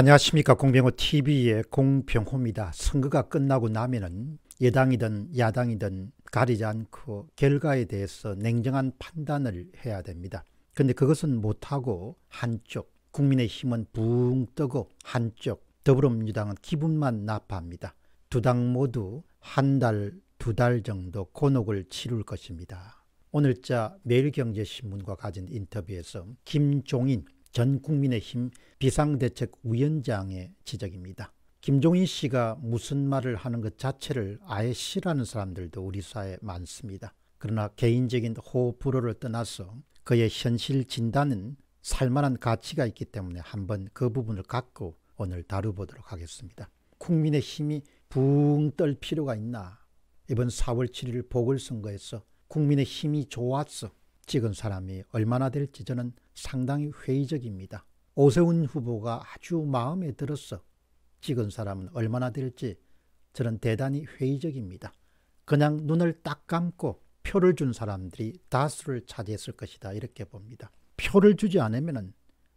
안녕하십니까 공병호 TV의 공병호입니다. 선거가 끝나고 나면은 여당이든 야당이든 가리지 않고 결과에 대해서 냉정한 판단을 해야 됩니다. 근데 그것은 못하고 한쪽 국민의힘은 붕 뜨고 한쪽 더불어민주당은 기분만 나빠합니다. 두 당 모두 한 달 두 달 정도 곤혹을 치룰 것입니다. 오늘자 매일경제신문과 가진 인터뷰에서 김종인 전 국민의힘 비상대책위원장의 지적입니다. 김종인 씨가 무슨 말을 하는 것 자체를 아예 싫어하는 사람들도 우리 사회에 많습니다. 그러나 개인적인 호불호를 떠나서 그의 현실 진단은 살만한 가치가 있기 때문에 한번 그 부분을 갖고 오늘 다뤄보도록 하겠습니다. 국민의 힘이 붕 떨 필요가 있나? 이번 4월 7일 보궐선거에서 국민의 힘이 좋았어. 찍은 사람이 얼마나 될지 저는 상당히 회의적입니다. 오세훈 후보가 아주 마음에 들었어 찍은 사람은 얼마나 될지 저는 대단히 회의적입니다. 그냥 눈을 딱 감고 표를 준 사람들이 다수를 차지했을 것이다 이렇게 봅니다. 표를 주지 않으면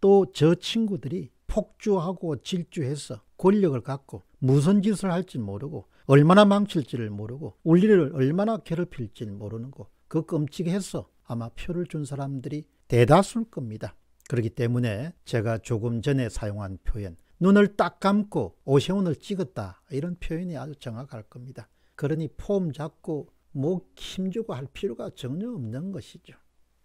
또저 친구들이 폭주하고 질주해서 권력을 갖고 무슨 짓을 할지 모르고 얼마나 망칠지를 모르고 우리를 얼마나 괴롭힐지 모르는 거그 끔찍해서 아마 표를 준 사람들이 대다수일 겁니다. 그렇기 때문에 제가 조금 전에 사용한 표현 눈을 딱 감고 오세훈을 찍었다 이런 표현이 아주 정확할 겁니다. 그러니 폼 잡고 목 힘주고 할 필요가 전혀 없는 것이죠.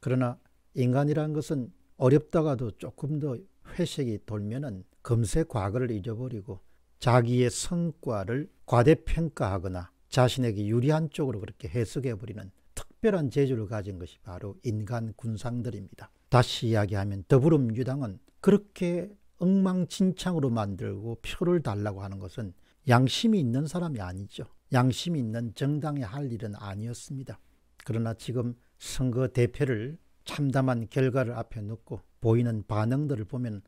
그러나 인간이란 것은 어렵다가도 조금 더 회색이 돌면은 금세 과거를 잊어버리고 자기의 성과를 과대평가하거나 자신에게 유리한 쪽으로 그렇게 해석해버리는 특별한 재주를 가진 것이 바로 인간 군상들입니다. 다시 이야기하면 더불어민주당은 그렇게 엉망진창으로 만들고 표를 달라고 하는 것은 양심이 있는 사람이 아니죠. 양심이 있는 정당이 할 일은 아니었습니다. 그러나 지금 선거 대표를 참담한 결과를 앞에 놓고 보이는 반응들을 보면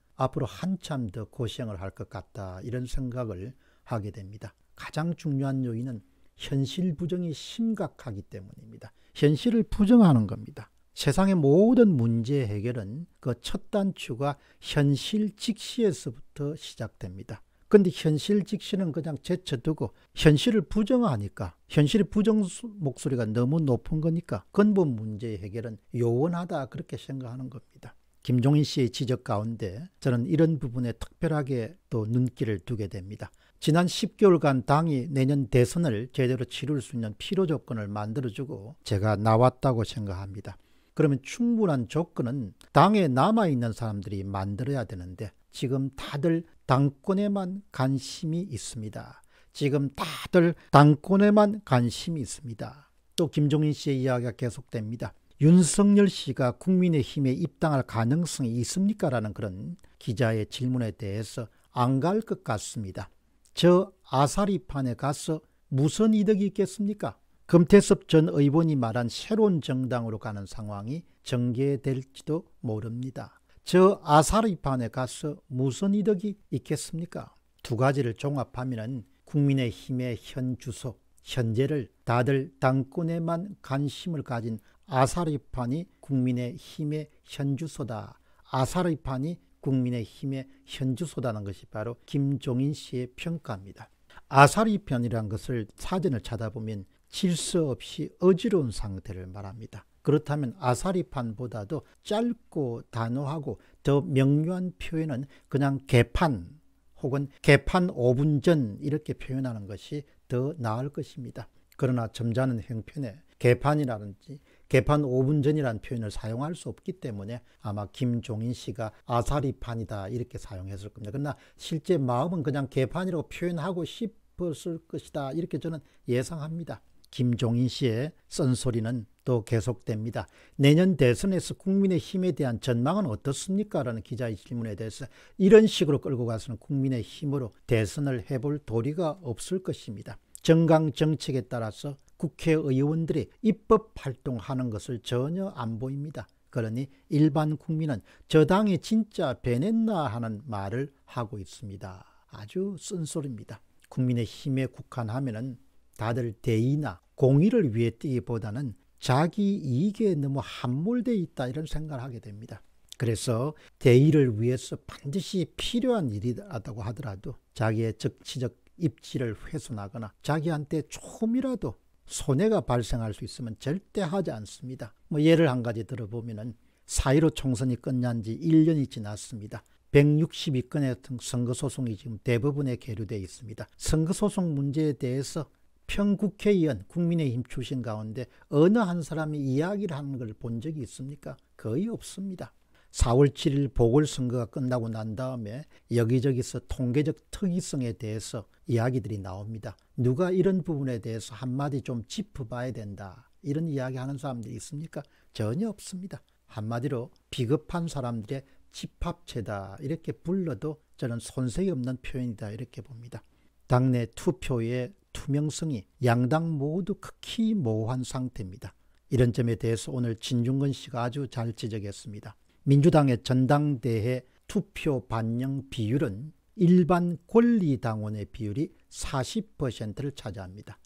앞으로 한참 더 고생을 할 것 같다 이런 생각을 하게 됩니다. 가장 중요한 요인은 현실 부정이 심각하기 때문입니다. 현실을 부정하는 겁니다. 세상의 모든 문제 해결은 그 첫 단추가 현실 직시에서부터 시작됩니다. 근데 현실 직시는 그냥 제쳐두고 현실을 부정하니까 현실의 부정 목소리가 너무 높은 거니까 근본 문제 해결은 요원하다 그렇게 생각하는 겁니다. 김종인 씨의 지적 가운데 저는 이런 부분에 특별하게 또 눈길을 두게 됩니다. 지난 10개월간 당이 내년 대선을 제대로 치룰 수 있는 필요 조건을 만들어주고 제가 나왔다고 생각합니다. 그러면 충분한 조건은 당에 남아있는 사람들이 만들어야 되는데 지금 다들 당권에만 관심이 있습니다. 지금 다들 당권에만 관심이 있습니다. 또 김종인 씨의 이야기가 계속됩니다. 윤석열 씨가 국민의힘에 입당할 가능성이 있습니까? 라는 그런 기자의 질문에 대해서 안 갈 것 같습니다. 저 아사리판에 가서 무슨 이득이 있겠습니까? 금태섭 전 의원이 말한 새로운 정당으로 가는 상황이 전개될지도 모릅니다. 저 아사리판에 가서 무슨 이득이 있겠습니까? 두 가지를 종합하면 국민의힘의 현 주소, 현재를 다들 당권에만 관심을 가진 아사리판이 국민의 힘의 현주소다. 아사리판이 국민의 힘의 현주소다는 것이 바로 김종인 씨의 평가입니다. 아사리편이라는 것을 사전을 찾아보면 질서 없이 어지러운 상태를 말합니다. 그렇다면 아사리판보다도 짧고 단호하고 더 명료한 표현은 그냥 개판 혹은 개판 5분 전 이렇게 표현하는 것이 더 나을 것입니다. 그러나 점잖은 형편에 개판이라든지 개판 5분 전이란 표현을 사용할 수 없기 때문에 아마 김종인 씨가 아사리판이다 이렇게 사용했을 겁니다. 그러나 실제 마음은 그냥 개판이라고 표현하고 싶었을 것이다 이렇게 저는 예상합니다. 김종인 씨의 쓴소리는 또 계속됩니다. 내년 대선에서 국민의힘에 대한 전망은 어떻습니까? 라는 기자의 질문에 대해서 이런 식으로 끌고 가서는 국민의힘으로 대선을 해볼 도리가 없을 것입니다. 정강 정책에 따라서 국회의원들이 입법 활동하는 것을 전혀 안 보입니다. 그러니 일반 국민은 저당이 진짜 배냈나 하는 말을 하고 있습니다. 아주 쓴소리입니다. 국민의 힘에 국한하면 다들 대의나 공의를 위해 뛰기보다는 자기 이익에 너무 함몰돼 있다 이런 생각을 하게 됩니다. 그래서 대의를 위해서 반드시 필요한 일이라고 하더라도 자기의 정치적 입지를 훼손하거나 자기한테 조금이라도 손해가 발생할 수 있으면 절대 하지 않습니다. 뭐 예를 한 가지 들어보면은 4.15 총선이 끝난 지 1년이 지났습니다. 162건의 선거소송이 지금 대부분에 계류되어 있습니다. 선거소송 문제에 대해서 평국회의원 국민의힘 출신 가운데 어느 한 사람이 이야기를 하는 걸 본 적이 있습니까? 거의 없습니다. 4월 7일 보궐선거가 끝나고 난 다음에 여기저기서 통계적 특이성에 대해서 이야기들이 나옵니다. 누가 이런 부분에 대해서 한마디 좀 짚어봐야 된다. 이런 이야기 하는 사람들이 있습니까? 전혀 없습니다. 한마디로 비겁한 사람들의 집합체다. 이렇게 불러도 저는 손색이 없는 표현이다. 이렇게 봅니다. 당내 투표의 투명성이 양당 모두 극히 모호한 상태입니다. 이런 점에 대해서 오늘 진중근 씨가 아주 잘 지적했습니다. 민주당의 전당대회 투표 반영 비율은 일반 권리당원의 비율이 40%를 차지합니다.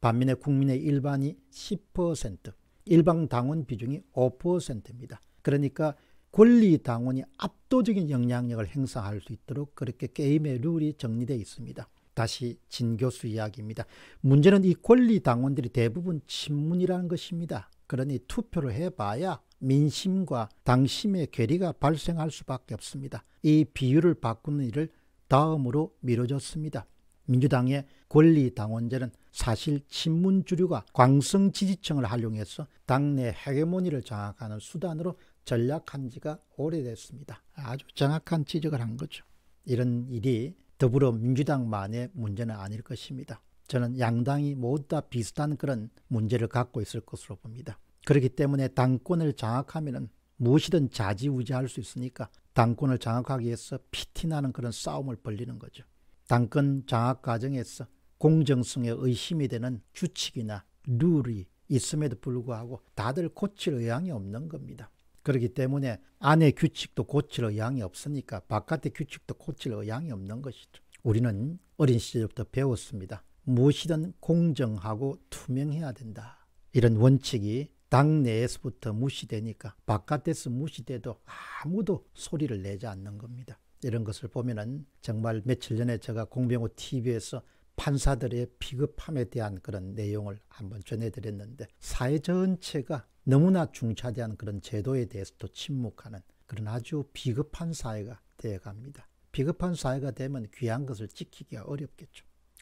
반면에 국민의 일반이 10%, 일방 당원 비중이 5%입니다. 그러니까 권리 당원이 압도적인 영향력을 행사할 수 있도록 그렇게 게임의 룰이 정리되어 있습니다. 다시 진 교수 이야기입니다. 문제는 이 권리 당원들이 대부분 친문이라는 것입니다. 그러니 투표를 해봐야 민심과 당심의 괴리가 발생할 수밖에 없습니다. 이 비율을 바꾸는 일을 다음으로 미뤄졌습니다. 민주당의 권리당원제는 사실 친문 주류가 광성 지지층을 활용해서 당내 헤게모니를 장악하는 수단으로 전략한 지가 오래됐습니다. 아주 정확한 지적을 한 거죠. 이런 일이 더불어민주당만의 문제는 아닐 것입니다. 저는 양당이 모두 다 비슷한 그런 문제를 갖고 있을 것으로 봅니다. 그렇기 때문에 당권을 장악하면 무엇이든 자지우지할 수 있으니까 당권을 장악하기 위해서 피티나는 그런 싸움을 벌리는 거죠. 당권 장악 과정에서 공정성에 의심이 되는 규칙이나 룰이 있음에도 불구하고 다들 고칠 의향이 없는 겁니다. 그렇기 때문에 안의 규칙도 고칠 의향이 없으니까 바깥의 규칙도 고칠 의향이 없는 것이죠. 우리는 어린 시절부터 배웠습니다. 무엇이든 공정하고 투명해야 된다. 이런 원칙이 당내에서부터 무시되니까 바깥에서 무시돼도 아무도 소리를 내지 않는 겁니다. 이런 것을 보면은 정말 며칠 전에 제가 공병호 TV에서 판사들의 비급함에 대한 그런 내용을 한번 전해드렸는데 사회 전체가 너무나 중차대한 그런 제도에 대해서도 침묵하는 그런 아주 비급한 사회가 되어갑니다. 비급한 사회가 되면 귀한 것을 지키기가 어렵겠죠.